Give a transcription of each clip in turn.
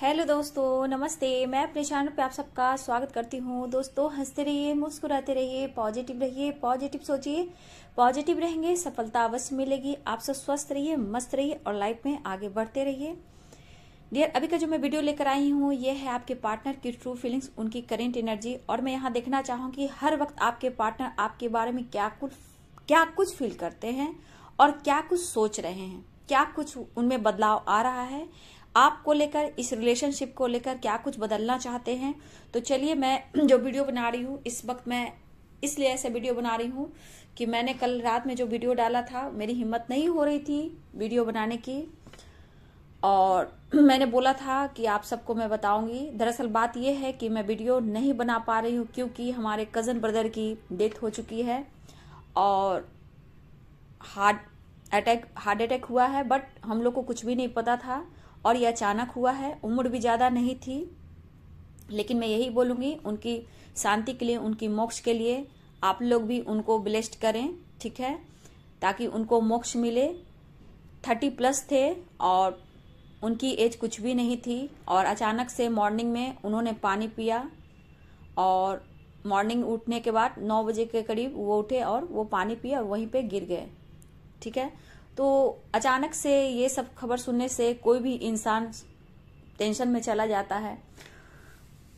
hello दोस्तों नमस्ते मैं अपने चैनल पे आप सबका स्वागत करती हूँ दोस्तों हंसते रहिए मुस्कुराते रहिए पॉजिटिव रहिए पॉजिटिव सोचिए पॉजिटिव रहेंगे सफलता अवश्य मिलेगी आप सब स्वस्थ रहिए मस्त रहिए और लाइफ में आगे बढ़ते रहिए डियर अभी का जो मैं वीडियो लेकर आई हूँ ये है आपके पार्टनर की ट्रू फीलिंग्स उनकी करेंट एनर्जी और मैं यहाँ देखना चाहूँगी हर वक्त आपके पार्टनर आपके बारे में क्या कुछ क्या कुछ फील करते हैं और क्या कुछ सोच रहे हैं क्या कुछ उनमें बदलाव आ रहा है आपको लेकर इस रिलेशनशिप को लेकर क्या कुछ बदलना चाहते हैं तो चलिए मैं जो वीडियो बना रही हूँ इस वक्त मैं इसलिए ऐसे वीडियो बना रही हूँ कि मैंने कल रात में जो वीडियो डाला था मेरी हिम्मत नहीं हो रही थी वीडियो बनाने की और मैंने बोला था कि आप सबको मैं बताऊंगी दरअसल बात यह है कि मैं वीडियो नहीं बना पा रही हूँ क्योंकि हमारे कज़न ब्रदर की डेथ हो चुकी है और हार्ट अटैक हार्ट अटैक हुआ है बट हम लोग को कुछ भी नहीं पता था और ये अचानक हुआ है उम्र भी ज़्यादा नहीं थी लेकिन मैं यही बोलूँगी उनकी शांति के लिए उनकी मोक्ष के लिए आप लोग भी उनको ब्लेस्ड करें ठीक है ताकि उनको मोक्ष मिले थर्टी प्लस थे और उनकी एज कुछ भी नहीं थी और अचानक से मॉर्निंग में उन्होंने पानी पिया और मॉर्निंग उठने के बाद नौ बजे के करीब वो उठे और वो पानी पिया और वहीं पे गिर गए ठीक है तो अचानक से ये सब खबर सुनने से कोई भी इंसान टेंशन में चला जाता है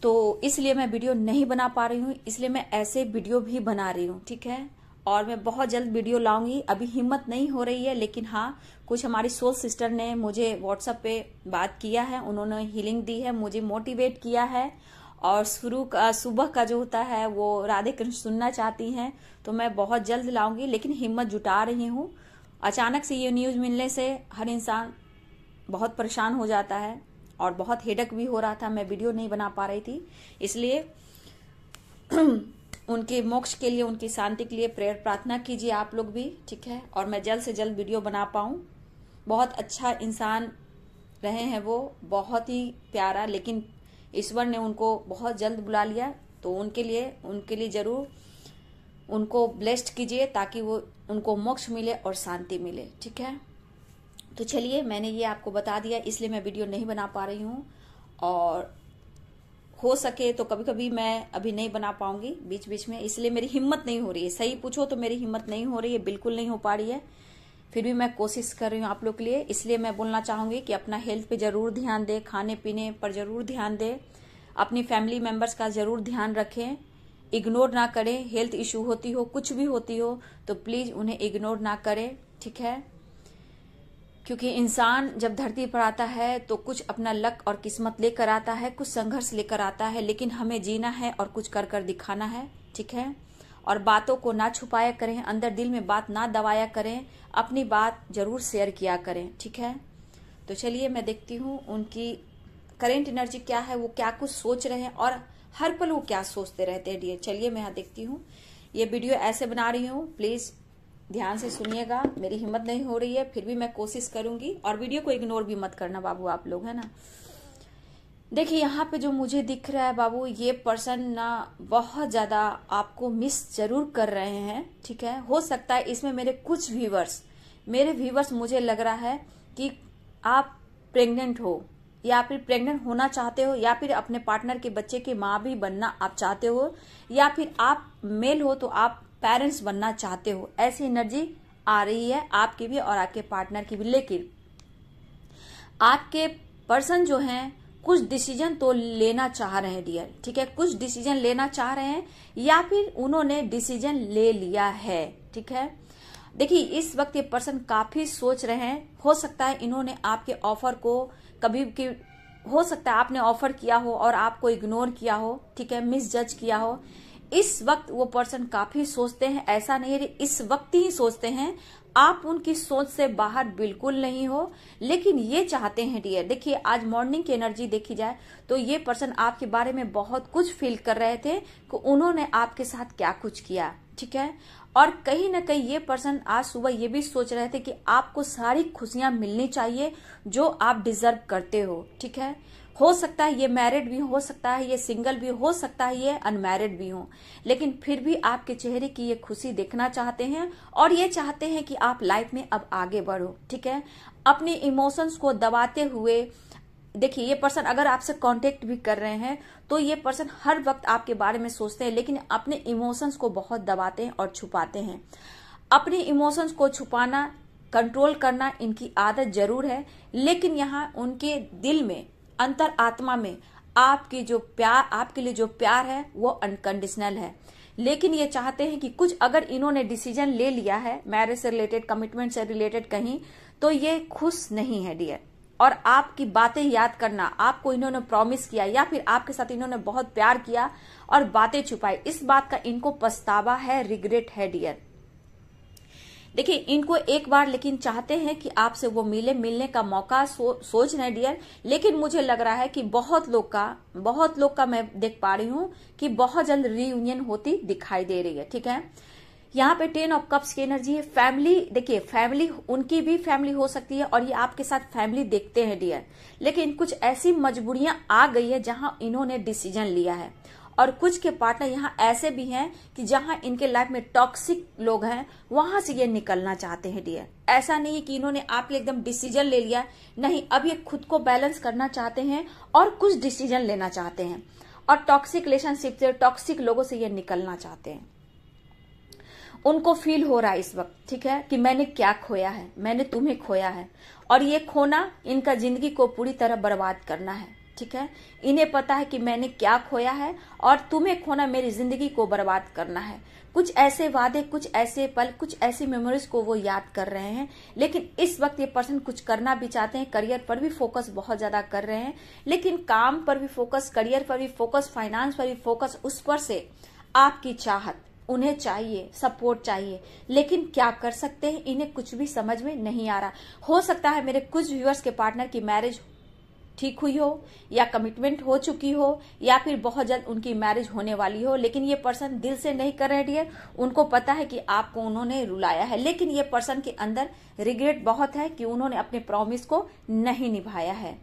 तो इसलिए मैं वीडियो नहीं बना पा रही हूँ इसलिए मैं ऐसे वीडियो भी बना रही हूँ ठीक है और मैं बहुत जल्द वीडियो लाऊंगी अभी हिम्मत नहीं हो रही है लेकिन हाँ कुछ हमारी सोल सिस्टर ने मुझे व्हाट्सएप पे बात किया है उन्होंने हीलिंग दी है मुझे मोटिवेट किया है और शुरू का सुबह का जो होता है वो राधे कृष्ण सुनना चाहती हैं तो मैं बहुत जल्द लाऊंगी लेकिन हिम्मत जुटा रही हूँ अचानक से ये न्यूज़ मिलने से हर इंसान बहुत परेशान हो जाता है और बहुत हेडक भी हो रहा था मैं वीडियो नहीं बना पा रही थी इसलिए उनके मोक्ष के लिए उनकी शांति के लिए प्रेयर प्रार्थना कीजिए आप लोग भी ठीक है और मैं जल्द से जल्द वीडियो बना पाऊँ बहुत अच्छा इंसान रहे हैं वो बहुत ही प्यारा लेकिन ईश्वर ने उनको बहुत जल्द बुला लिया तो उनके लिए उनके लिए ज़रूर उनको ब्लेस्ड कीजिए ताकि वो उनको मोक्ष मिले और शांति मिले ठीक है तो चलिए मैंने ये आपको बता दिया इसलिए मैं वीडियो नहीं बना पा रही हूँ और हो सके तो कभी कभी मैं अभी नहीं बना पाऊंगी बीच बीच में इसलिए मेरी हिम्मत नहीं हो रही है सही पूछो तो मेरी हिम्मत नहीं हो रही है बिल्कुल नहीं हो पा रही है फिर भी मैं कोशिश कर रही हूँ आप लोग के लिए इसलिए मैं बोलना चाहूंगी कि अपना हेल्थ पे जरूर ध्यान दें खाने पीने पर जरूर ध्यान दें अपनी फैमिली मेम्बर्स का जरूर ध्यान रखें इग्नोर ना करें हेल्थ इश्यू होती हो कुछ भी होती हो तो प्लीज़ उन्हें इग्नोर ना करें ठीक है क्योंकि इंसान जब धरती पर आता है तो कुछ अपना लक और किस्मत लेकर आता है कुछ संघर्ष लेकर आता है लेकिन हमें जीना है और कुछ कर कर दिखाना है ठीक है और बातों को ना छुपाया करें अंदर दिल में बात ना दबाया करें अपनी बात जरूर शेयर किया करें ठीक है तो चलिए मैं देखती हूँ उनकी करेंट एनर्जी क्या है वो क्या कुछ सोच रहे हैं और हर पल वो क्या सोचते रहते हैं डियर चलिए मैं यहाँ देखती हूँ ये वीडियो ऐसे बना रही हूँ प्लीज़ ध्यान से सुनिएगा मेरी हिम्मत नहीं हो रही है फिर भी मैं कोशिश करूंगी और वीडियो को इग्नोर भी मत करना बाबू आप लोग है ना देखिए यहाँ पे जो मुझे दिख रहा है बाबू ये पर्सन ना बहुत ज़्यादा आपको मिस जरूर कर रहे हैं ठीक है हो सकता है इसमें मेरे कुछ व्यूवर्स मेरे व्यूवर्स मुझे लग रहा है कि आप प्रेग्नेंट हो या फिर प्रेग्नेंट होना चाहते हो या फिर अपने पार्टनर के बच्चे की माँ भी बनना आप चाहते हो या फिर आप मेल हो तो आप पेरेंट्स बनना चाहते हो ऐसी एनर्जी आ रही है आपकी भी और आपके पार्टनर की भी लेकिन आपके पर्सन जो हैं कुछ डिसीजन तो लेना चाह रहे हैं डियर ठीक है कुछ डिसीजन लेना चाह रहे हैं या फिर उन्होंने डिसीजन ले लिया है ठीक है देखिए इस वक्त ये पर्सन काफी सोच रहे हैं हो सकता है इन्होंने आपके ऑफर को कभी की हो सकता है आपने ऑफर किया हो और आपको इग्नोर किया हो ठीक है मिस जज किया हो इस वक्त वो पर्सन काफी सोचते हैं ऐसा नहीं है इस वक्त ही सोचते हैं आप उनकी सोच से बाहर बिल्कुल नहीं हो लेकिन ये चाहते हैं डियर देखिए आज मॉर्निंग की एनर्जी देखी जाए तो ये पर्सन आपके बारे में बहुत कुछ फील कर रहे थे कि उन्होंने आपके साथ क्या कुछ किया ठीक है और कहीं ना कहीं ये पर्सन आज सुबह ये भी सोच रहे थे कि आपको सारी खुशियां मिलनी चाहिए जो आप डिजर्व करते हो ठीक है हो सकता है ये मैरिड भी हो सकता है ये सिंगल भी हो सकता है ये अनमैरिड भी हो लेकिन फिर भी आपके चेहरे की ये खुशी देखना चाहते हैं और ये चाहते हैं कि आप लाइफ में अब आगे बढ़ो ठीक है अपने इमोशंस को दबाते हुए देखिए ये पर्सन अगर आपसे कांटेक्ट भी कर रहे हैं तो ये पर्सन हर वक्त आपके बारे में सोचते हैं लेकिन अपने इमोशंस को बहुत दबाते हैं और छुपाते हैं अपने इमोशंस को छुपाना कंट्रोल करना इनकी आदत जरूर है लेकिन यहाँ उनके दिल में अंतर आत्मा में आपकी जो प्यार आपके लिए जो प्यार है वो अनकंडीशनल है लेकिन ये चाहते हैं कि कुछ अगर इन्होंने डिसीजन ले लिया है मैरिज से रिलेटेड कमिटमेंट से रिलेटेड कहीं तो ये खुश नहीं है डियर और आपकी बातें याद करना आपको इन्होंने प्रॉमिस किया या फिर आपके साथ इन्होंने बहुत प्यार किया और बातें छुपाई इस बात का इनको पछतावा है रिग्रेट है डियर देखिए इनको एक बार लेकिन चाहते हैं कि आपसे वो मिले मिलने का मौका सो, सोच रहे डियर लेकिन मुझे लग रहा है कि बहुत लोग का बहुत लोग का मैं देख पा रही हूं कि बहुत जल्द रीयूनियन होती दिखाई दे रही है ठीक है यहाँ पे टेन ऑफ कप्स की एनर्जी है फैमिली देखिए फैमिली उनकी भी फैमिली हो सकती है और ये आपके साथ फैमिली देखते हैं डियर लेकिन कुछ ऐसी मजबूरियां आ गई है जहां इन्होंने डिसीजन लिया है और कुछ के पार्टनर यहाँ ऐसे भी हैं कि जहाँ इनके लाइफ में टॉक्सिक लोग हैं वहां से ये निकलना चाहते हैं डियर ऐसा नहीं है कि इन्होंने आपके लिए एकदम डिसीजन ले लिया नहीं अब ये खुद को बैलेंस करना चाहते हैं और कुछ डिसीजन लेना चाहते हैं और टॉक्सिक रिलेशनशिप से टॉक्सिक लोगों से ये निकलना चाहते हैं उनको फील हो रहा है इस वक्त ठीक है कि मैंने क्या खोया है मैंने तुम्हें खोया है और ये खोना इनका जिंदगी को पूरी तरह बर्बाद करना है ठीक है इन्हें पता है कि मैंने क्या खोया है और तुम्हें खोना मेरी जिंदगी को बर्बाद करना है कुछ ऐसे वादे कुछ ऐसे पल कुछ ऐसी मेमोरीज को वो याद कर रहे हैं लेकिन इस वक्त ये पर्सन कुछ करना भी चाहते हैं करियर पर भी फोकस बहुत ज्यादा कर रहे हैं लेकिन काम पर भी फोकस करियर पर भी फोकस फाइनेंस पर भी फोकस उस पर से आपकी चाहत उन्हें चाहिए सपोर्ट चाहिए लेकिन क्या कर सकते हैं इन्हें कुछ भी समझ में नहीं आ रहा हो सकता है मेरे कुछ व्यूअर्स के पार्टनर की मैरिज ठीक हुई हो या कमिटमेंट हो चुकी हो या फिर बहुत जल्द उनकी मैरिज होने वाली हो लेकिन ये पर्सन दिल से नहीं कर रहे है उनको पता है कि आपको उन्होंने रुलाया है लेकिन ये पर्सन के अंदर रिग्रेट बहुत है कि उन्होंने अपने प्रॉमिस को नहीं निभाया है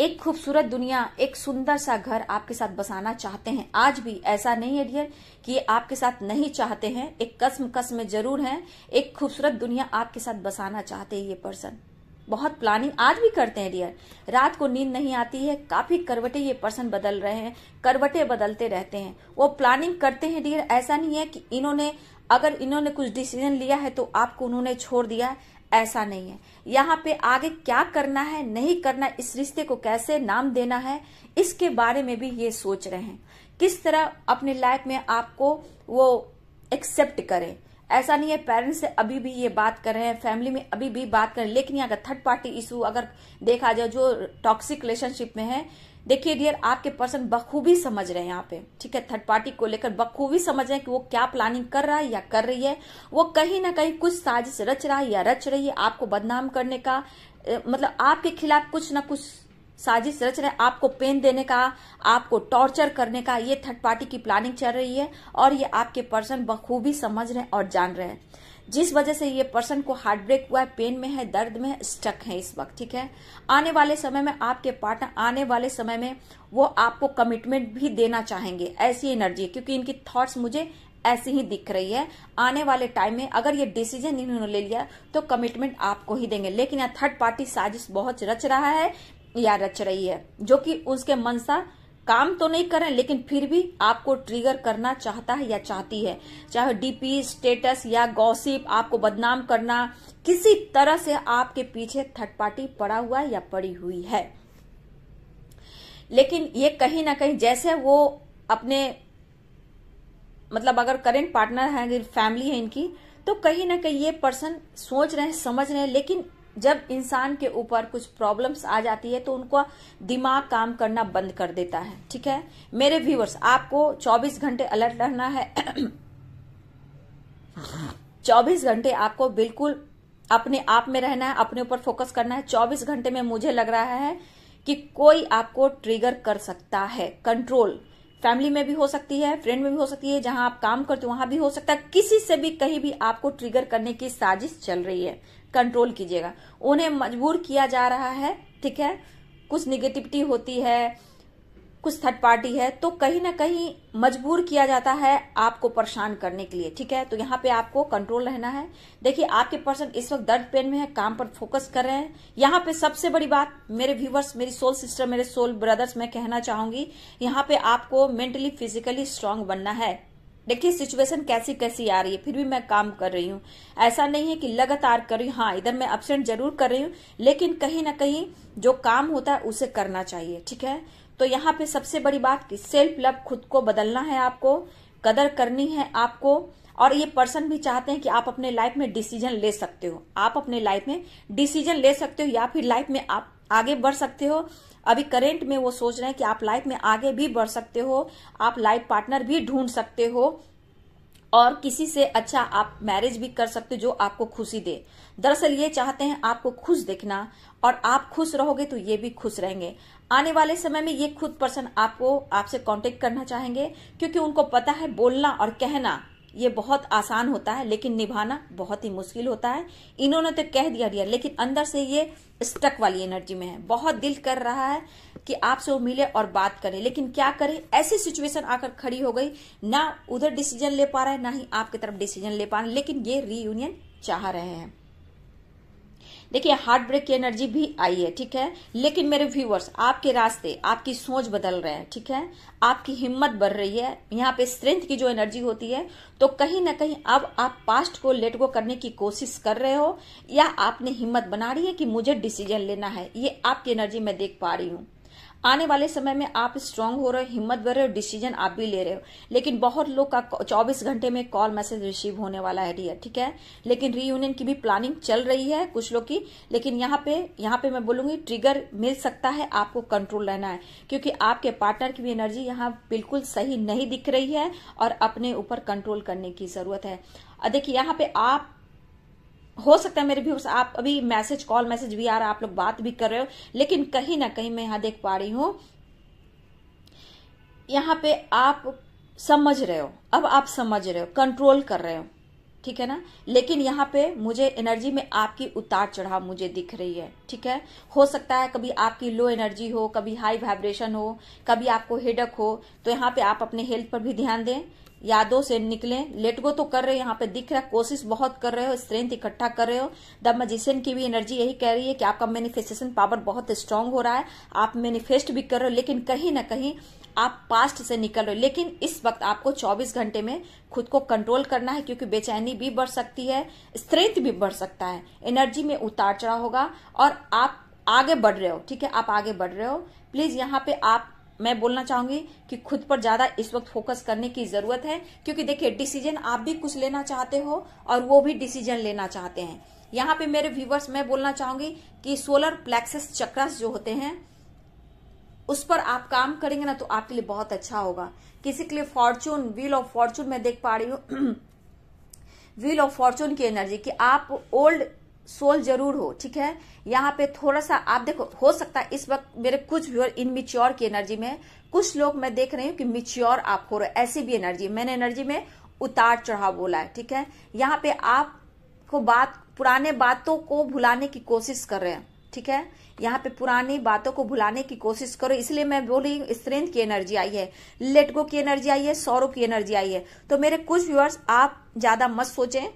एक खूबसूरत दुनिया एक सुंदर सा घर आपके साथ बसाना चाहते हैं आज भी ऐसा नहीं है डियर कि आपके साथ नहीं चाहते हैं एक कस्म कसम जरूर है एक खूबसूरत दुनिया आपके साथ बसाना चाहते हैं ये पर्सन बहुत प्लानिंग आज भी करते हैं डियर रात को नींद नहीं आती है काफी करवटे ये पर्सन बदल रहे हैं करवटे बदलते रहते हैं वो प्लानिंग करते हैं डियर ऐसा नहीं है कि इन्होंने अगर इन्होंने कुछ डिसीजन लिया है तो आपको उन्होंने छोड़ दिया ऐसा नहीं है यहाँ पे आगे क्या करना है नहीं करना इस रिश्ते को कैसे नाम देना है इसके बारे में भी ये सोच रहे हैं किस तरह अपने लाइफ में आपको वो एक्सेप्ट करें ऐसा नहीं है पेरेंट्स से अभी भी ये बात कर रहे हैं फैमिली में अभी भी बात कर रहे हैं लेकिन अगर थर्ड पार्टी इशू अगर देखा जाए जो टॉक्सिक रिलेशनशिप में है देखिए डियर आपके पर्सन बखूबी समझ रहे हैं यहाँ पे ठीक है थर्ड पार्टी को लेकर बखूबी समझ रहे हैं कि वो क्या प्लानिंग कर रहा है या कर रही है वो कहीं ना कहीं कुछ साजिश रच रहा है या रच रही है आपको बदनाम करने का मतलब आपके खिलाफ कुछ ना कुछ साजिश रच रहे आपको पेन देने का आपको टॉर्चर करने का ये थर्ड पार्टी की प्लानिंग चल रही है और ये आपके पर्सन बखूबी समझ रहे हैं और जान रहे हैं जिस वजह से ये पर्सन को हार्ट ब्रेक हुआ है पेन में है दर्द में है स्टक है इस वक्त ठीक है आने वाले समय में आपके पार्टनर आने वाले समय में वो आपको कमिटमेंट भी देना चाहेंगे ऐसी एनर्जी क्योंकि इनकी थॉट्स मुझे ऐसी ही दिख रही है आने वाले टाइम में अगर ये डिसीजन इन्होंने ले लिया तो कमिटमेंट आपको ही देंगे लेकिन यहाँ थर्ड पार्टी साजिश बहुत रच रहा है या रच रही है जो कि उसके मनसा काम तो नहीं कर रहे लेकिन फिर भी आपको ट्रिगर करना चाहता है या चाहती है चाहे डीपी स्टेटस या गॉसिप आपको बदनाम करना किसी तरह से आपके पीछे थर्ड पार्टी पड़ा हुआ या पड़ी हुई है लेकिन ये कहीं ना कहीं जैसे वो अपने मतलब अगर करेंट पार्टनर है फैमिली है इनकी तो कहीं ना कहीं ये पर्सन सोच रहे हैं समझ रहे हैं लेकिन जब इंसान के ऊपर कुछ प्रॉब्लम्स आ जाती है तो उनका दिमाग काम करना बंद कर देता है ठीक है मेरे व्यूवर्स आपको 24 घंटे अलर्ट रहना है 24 घंटे आपको बिल्कुल अपने आप में रहना है अपने ऊपर फोकस करना है 24 घंटे में मुझे लग रहा है कि कोई आपको ट्रिगर कर सकता है कंट्रोल फैमिली में भी हो सकती है फ्रेंड में भी हो सकती है जहां आप काम करते हो वहां भी हो सकता है किसी से भी कहीं भी आपको ट्रिगर करने की साजिश चल रही है कंट्रोल कीजिएगा उन्हें मजबूर किया जा रहा है ठीक है कुछ निगेटिविटी होती है कुछ थर्ड पार्टी है तो कहीं ना कहीं मजबूर किया जाता है आपको परेशान करने के लिए ठीक है तो यहाँ पे आपको कंट्रोल रहना है देखिए आपके पर्सन इस वक्त दर्द पेन में है काम पर फोकस कर रहे हैं यहाँ पे सबसे बड़ी बात मेरे व्यूवर्स मेरी सोल सिस्टर मेरे सोल ब्रदर्स मैं कहना चाहूंगी यहाँ पे आपको मेंटली फिजिकली स्ट्रांग बनना है देखिए सिचुएशन कैसी कैसी आ रही है फिर भी मैं काम कर रही हूँ ऐसा नहीं है कि लगातार कर रही हूँ हाँ इधर मैं अपसेंट जरूर कर रही हूँ लेकिन कहीं ना कहीं जो काम होता है उसे करना चाहिए ठीक है तो यहाँ पे सबसे बड़ी बात कि सेल्फ लव खुद को बदलना है आपको कदर करनी है आपको और ये पर्सन भी चाहते हैं कि आप अपने लाइफ में डिसीजन ले सकते हो आप अपने लाइफ में डिसीजन ले सकते हो या फिर लाइफ में आप आगे बढ़ सकते हो अभी करेंट में वो सोच रहे हैं कि आप लाइफ में आगे भी बढ़ सकते हो आप लाइफ पार्टनर भी ढूंढ सकते हो और किसी से अच्छा आप मैरिज भी कर सकते हो जो आपको खुशी दे दरअसल ये चाहते हैं आपको खुश देखना और आप खुश रहोगे तो ये भी खुश रहेंगे आने वाले समय में ये खुद पर्सन आपको आपसे कांटेक्ट करना चाहेंगे क्योंकि उनको पता है बोलना और कहना ये बहुत आसान होता है लेकिन निभाना बहुत ही मुश्किल होता है इन्होंने तो कह दिया दिया लेकिन अंदर से ये स्टक वाली एनर्जी में है बहुत दिल कर रहा है कि आपसे वो मिले और बात करें लेकिन क्या करें ऐसी सिचुएशन आकर खड़ी हो गई ना उधर डिसीजन ले पा रहा है ना ही आपकी तरफ डिसीजन ले पा रहे लेकिन ये रीयूनियन चाह रहे हैं देखिए हार्ट ब्रेक की एनर्जी भी आई है ठीक है लेकिन मेरे व्यूवर्स आपके रास्ते आपकी सोच बदल रहे हैं ठीक है आपकी हिम्मत बढ़ रही है यहाँ पे स्ट्रेंथ की जो एनर्जी होती है तो कहीं ना कहीं अब आप पास्ट को लेट गो करने की कोशिश कर रहे हो या आपने हिम्मत बना रही है कि मुझे डिसीजन लेना है ये आपकी एनर्जी मैं देख पा रही हूँ आने वाले समय में आप स्ट्रांग हो रहे हो हिम्मत भर रहे हो डिसीजन आप भी ले रहे हो लेकिन बहुत लोग का चौबीस घंटे में कॉल मैसेज रिसीव होने वाला है डियर ठीक है लेकिन रीयूनियन की भी प्लानिंग चल रही है कुछ लोग की लेकिन यहाँ पे यहाँ पे मैं बोलूंगी ट्रिगर मिल सकता है आपको कंट्रोल रहना है क्योंकि आपके पार्टनर की भी एनर्जी यहाँ बिल्कुल सही नहीं दिख रही है और अपने ऊपर कंट्रोल करने की जरूरत है देखिए यहाँ पे आप हो सकता है मेरे भी आप अभी मैसेज कॉल मैसेज भी आ रहा आप लोग बात भी कर रहे हो लेकिन कहीं ना कहीं मैं यहाँ देख पा रही हूँ यहाँ पे आप समझ रहे हो अब आप समझ रहे हो कंट्रोल कर रहे हो ठीक है ना लेकिन यहाँ पे मुझे एनर्जी में आपकी उतार चढ़ाव मुझे दिख रही है ठीक है हो सकता है कभी आपकी लो एनर्जी हो कभी हाई वाइब्रेशन हो कभी आपको हेडक हो तो यहाँ पे आप अपने हेल्थ पर भी ध्यान दें यादों से निकलें लेट गो तो कर रहे हो यहाँ पे दिख रहा है कोशिश बहुत कर रहे हो स्ट्रेंथ इकट्ठा कर रहे हो द मजिशियन की भी एनर्जी यही कह रही है कि आपका मैनिफेस्टेशन पावर बहुत स्ट्रांग हो रहा है आप मैनिफेस्ट भी कर रहे हो लेकिन कहीं ना कहीं आप पास्ट से निकल रहे हो लेकिन इस वक्त आपको 24 घंटे में खुद को कंट्रोल करना है क्योंकि बेचैनी भी बढ़ सकती है स्ट्रेंथ भी बढ़ सकता है एनर्जी में उतार चढ़ाव होगा और आप आगे बढ़ रहे हो ठीक है आप आगे बढ़ रहे हो प्लीज यहाँ पे आप मैं बोलना चाहूंगी कि खुद पर ज्यादा इस वक्त फोकस करने की जरूरत है क्योंकि देखिए डिसीजन आप भी कुछ लेना चाहते हो और वो भी डिसीजन लेना चाहते हैं यहाँ पे मेरे व्यूवर्स मैं बोलना चाहूंगी कि सोलर प्लेक्सेस चक्रस जो होते हैं उस पर आप काम करेंगे ना तो आपके लिए बहुत अच्छा होगा किसी के लिए फॉर्चून व्हील ऑफ फॉर्चून मैं देख पा रही हूँ व्हील ऑफ फॉर्चून की एनर्जी कि आप ओल्ड सोल जरूर हो ठीक है यहाँ पे थोड़ा सा आप देखो हो सकता है इस वक्त मेरे कुछ व्यूअर इनमिच्योर की एनर्जी में कुछ लोग मैं देख रही हूँ कि मिच्योर आप हो रहे ऐसी भी एनर्जी मैंने एनर्जी में उतार चढ़ाव बोला है ठीक है यहाँ पे आपको बात पुराने बातों को भुलाने की कोशिश कर रहे हैं ठीक है यहाँ पे पुरानी बातों को भुलाने की कोशिश करो इसलिए मैं बोली स्ट्रेंथ की एनर्जी आई है लेट गो की एनर्जी आई है सौरव की एनर्जी आई है तो मेरे कुछ व्यूअर्स आप ज्यादा मत सोचें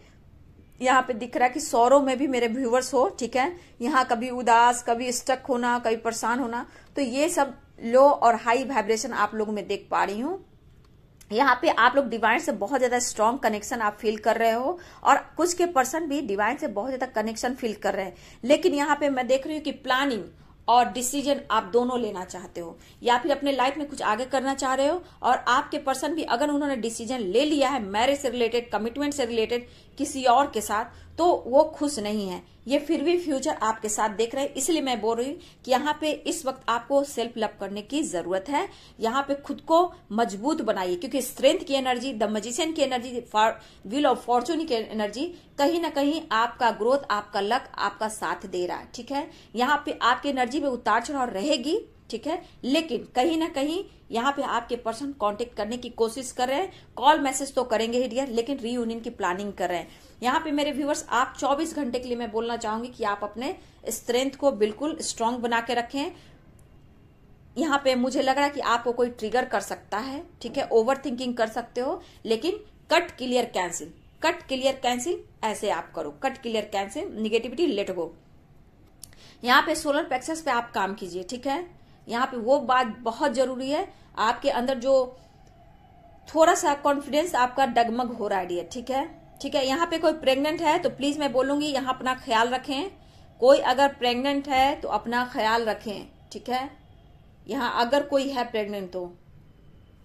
यहाँ पे दिख रहा है कि सौरव में भी मेरे व्यूअर्स हो ठीक है यहाँ कभी उदास कभी स्टक होना कभी परेशान होना तो ये सब लो और हाई वाइब्रेशन आप लोग में देख पा रही हूँ यहाँ पे आप लोग डिवाइन से बहुत ज्यादा स्ट्रांग कनेक्शन आप फील कर रहे हो और कुछ के पर्सन भी डिवाइन से बहुत ज्यादा कनेक्शन फील कर रहे हैं लेकिन यहाँ पे मैं देख रही हूँ कि प्लानिंग और डिसीजन आप दोनों लेना चाहते हो या फिर अपने लाइफ में कुछ आगे करना चाह रहे हो और आपके पर्सन भी अगर उन्होंने डिसीजन ले लिया है मैरिज से रिलेटेड कमिटमेंट से रिलेटेड किसी और के साथ तो वो खुश नहीं है ये फिर भी फ्यूचर आपके साथ देख रहे हैं इसलिए मैं बोल रही हूँ कि यहाँ पे इस वक्त आपको सेल्फ लव करने की जरूरत है यहाँ पे खुद को मजबूत बनाइए क्योंकि स्ट्रेंथ की एनर्जी द मजिशियन की एनर्जी विल और फॉर्चून की एनर्जी कहीं ना कहीं आपका ग्रोथ आपका लक आपका साथ दे रहा है ठीक है यहाँ पे आपकी एनर्जी में उतार चढ़ाव रहेगी ठीक है लेकिन कहीं ना कहीं यहाँ पे आपके पर्सन कांटेक्ट करने की कोशिश कर रहे हैं कॉल मैसेज तो करेंगे ही डियर लेकिन रीयूनियन की प्लानिंग कर रहे हैं यहाँ पे मेरे व्यूवर्स आप 24 घंटे के लिए मैं बोलना चाहूंगी कि आप अपने स्ट्रेंथ को बिल्कुल स्ट्रांग बना के रखें यहाँ पे मुझे लग रहा है कि आपको कोई ट्रिगर कर सकता है ठीक है ओवर थिंकिंग कर सकते हो लेकिन cut clear cancel cut clear cancel ऐसे आप करो cut clear cancel negativity let go यहाँ पे सोलर पैक्सेस पे आप काम कीजिए ठीक है यहाँ पे वो बात बहुत जरूरी है आपके अंदर जो थोड़ा सा कॉन्फिडेंस आपका डगमग हो रहा है ठीक है ठीक है यहाँ पे कोई प्रेग्नेंट है तो प्लीज मैं बोलूंगी यहाँ अपना ख्याल रखें कोई अगर प्रेग्नेंट है तो अपना ख्याल रखें ठीक है यहाँ अगर कोई है प्रेग्नेंट तो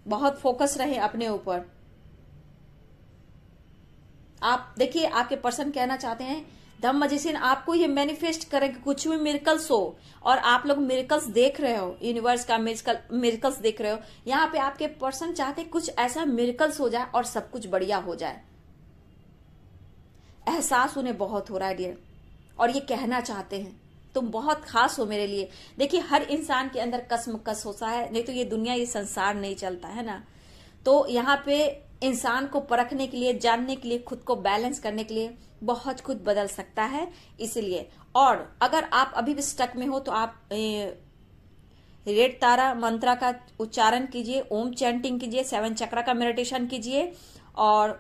बहुत फोकस रहे अपने ऊपर आप देखिए आपके पर्सन कहना चाहते हैं दम मजिशियन आपको ये मैनिफेस्ट करें कि कुछ भी मिरकल्स हो और आप लोग मिरकल्स देख रहे हो यूनिवर्स का मिरकल मिरकल्स देख रहे हो यहाँ पे आपके पर्सन चाहते कुछ ऐसा मिरकल्स हो जाए और सब कुछ बढ़िया हो जाए एहसास उन्हें बहुत हो रहा है डियर और ये कहना चाहते हैं तुम बहुत खास हो मेरे लिए देखिए हर इंसान के अंदर कसम कस होता है नहीं तो ये दुनिया ये संसार नहीं चलता है ना तो यहाँ पे इंसान को परखने के लिए जानने के लिए खुद को बैलेंस करने के लिए बहुत कुछ बदल सकता है इसलिए और अगर आप अभी भी स्टक में हो तो आप रेड तारा मंत्रा का उच्चारण कीजिए ओम चैंटिंग कीजिए सेवन चक्र का मेडिटेशन कीजिए और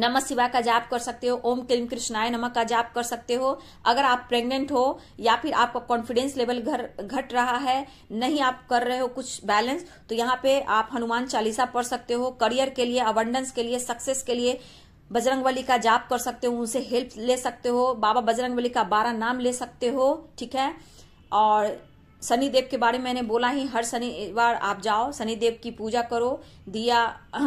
नमः शिवाय का जाप कर सकते हो ओम क्लीम कृष्णाय नमः का जाप कर सकते हो अगर आप प्रेग्नेंट हो या फिर आपका कॉन्फिडेंस लेवल घर घट रहा है नहीं आप कर रहे हो कुछ बैलेंस तो यहाँ पे आप हनुमान चालीसा पढ़ सकते हो करियर के लिए अबंडेंस के लिए सक्सेस के लिए बजरंग बली का जाप कर सकते हो उनसे हेल्प ले सकते हो बाबा बजरंग बली का बारह नाम ले सकते हो ठीक है और शनिदेव के बारे में मैंने बोला ही हर शनिवार आप जाओ शनिदेव की पूजा करो दिया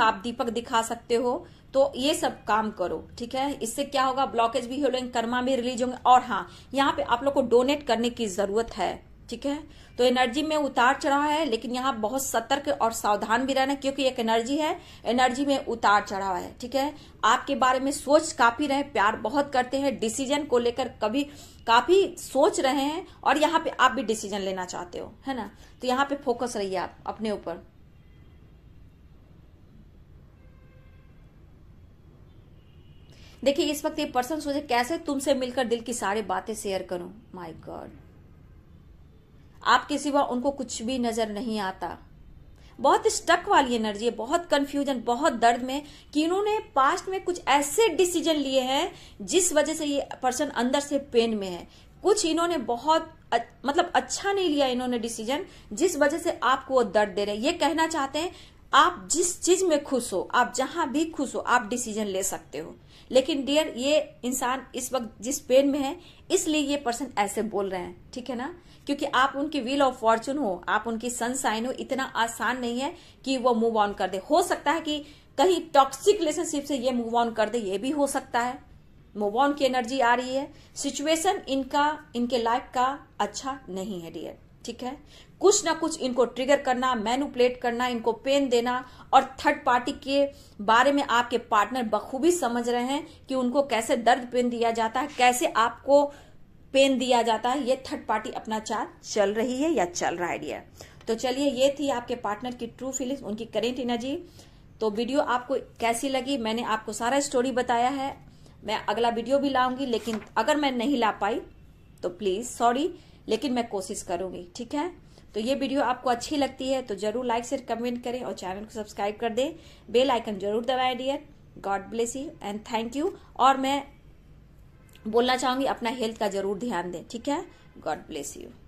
आप दीपक दिखा सकते हो तो ये सब काम करो ठीक है इससे क्या होगा ब्लॉकेज भी हो लेंगे कर्मा भी रिलीज होंगे और हाँ यहाँ पे आप लोग को डोनेट करने की जरूरत है ठीक है तो एनर्जी में उतार चढ़ाव है लेकिन यहाँ बहुत सतर्क और सावधान भी रहना क्योंकि एक एनर्जी है एनर्जी में उतार चढ़ाव है ठीक है आपके बारे में सोच काफी रहे प्यार बहुत करते हैं डिसीजन को लेकर कभी काफी सोच रहे हैं और यहाँ पे आप भी डिसीजन लेना चाहते हो है ना तो यहाँ पे फोकस रहिए आप अपने ऊपर देखिए इस वक्त ये पर्सन सोचे कैसे तुमसे मिलकर दिल की सारी बातें शेयर करूं माय गॉड आपके सिवा उनको कुछ भी नजर नहीं आता बहुत स्टक वाली एनर्जी है बहुत कंफ्यूजन बहुत दर्द में कि इन्होंने पास्ट में कुछ ऐसे डिसीजन लिए हैं जिस वजह से ये पर्सन अंदर से पेन में है कुछ इन्होंने बहुत मतलब अच्छा नहीं लिया इन्होंने डिसीजन जिस वजह से आपको वो दर्द दे रहे ये कहना चाहते हैं आप जिस चीज में खुश हो आप जहां भी खुश हो आप डिसीजन ले सकते हो लेकिन डियर ये इंसान इस वक्त जिस पेन में है इसलिए ये पर्सन ऐसे बोल रहे हैं ठीक है ना क्योंकि आप उनकी व्हील ऑफ फॉर्चून हो आप उनकी सनसाइन हो इतना आसान नहीं है कि वो मूव ऑन कर दे हो सकता है कि कहीं टॉक्सिक रिलेशनशिप से ये मूव ऑन कर दे ये भी हो सकता है मूव ऑन की एनर्जी आ रही है सिचुएशन इनका इनके लाइफ का अच्छा नहीं है डियर ठीक है कुछ ना कुछ इनको ट्रिगर करना मैनुपलेट करना इनको पेन देना और थर्ड पार्टी के बारे में आपके पार्टनर बखूबी समझ रहे हैं कि उनको कैसे दर्द पेन दिया जाता है कैसे आपको पेन दिया जाता है ये थर्ड पार्टी अपना चार चल रही है या चल रहा है डियर तो चलिए ये थी आपके पार्टनर की ट्रू फीलिंग उनकी करेंट एनर्जी तो वीडियो आपको कैसी लगी मैंने आपको सारा स्टोरी बताया है मैं अगला वीडियो भी लाऊंगी लेकिन अगर मैं नहीं ला पाई तो प्लीज़ सॉरी लेकिन मैं कोशिश करूंगी ठीक है तो ये वीडियो आपको अच्छी लगती है तो जरूर लाइक शेयर कमेंट करें और चैनल को सब्सक्राइब कर दें बेल आइकन जरूर दबाएं dear God bless you and thank you और मैं बोलना चाहूंगी अपना हेल्थ का जरूर ध्यान दें ठीक है गॉड ब्लेस यू